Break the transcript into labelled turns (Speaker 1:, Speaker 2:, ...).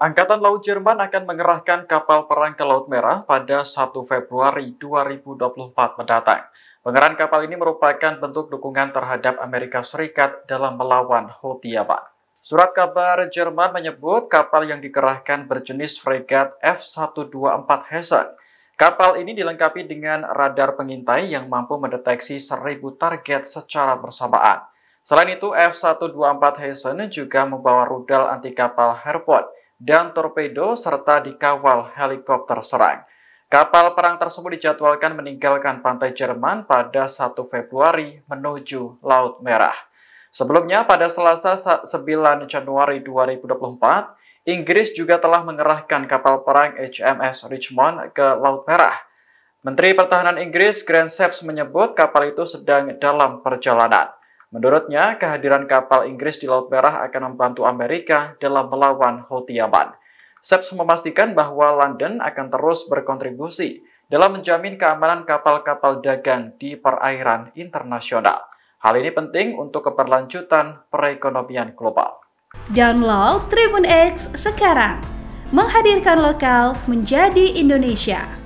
Speaker 1: Angkatan Laut Jerman akan mengerahkan kapal perang ke Laut Merah pada 1 Februari 2024 mendatang. Pengerahan kapal ini merupakan bentuk dukungan terhadap Amerika Serikat dalam melawan Houthi Yaman. Surat kabar Jerman menyebut kapal yang dikerahkan berjenis fregat F-124 Hessen. Kapal ini dilengkapi dengan radar pengintai yang mampu mendeteksi 1000 target secara bersamaan. Selain itu, F-124 Hessen juga membawa rudal anti kapal Harpoon dan torpedo serta dikawal helikopter serang. Kapal perang tersebut dijadwalkan meninggalkan pantai Jerman pada 1 Februari menuju Laut Merah. Sebelumnya, pada Selasa 9 Januari 2024, Inggris juga telah mengerahkan kapal perang HMS Richmond ke Laut Merah. Menteri Pertahanan Inggris Grand Shapps menyebut kapal itu sedang dalam perjalanan.
Speaker 2: Menurutnya,
Speaker 1: kehadiran kapal Inggris di Laut Merah akan membantu Amerika dalam melawan Houthi Yaman. Seps memastikan bahwa London akan terus berkontribusi dalam menjamin keamanan kapal-kapal dagang di perairan internasional. Hal ini penting untuk keberlanjutan perekonomian global.
Speaker 3: Download Tribun X sekarang. Menghadirkan lokal menjadi Indonesia.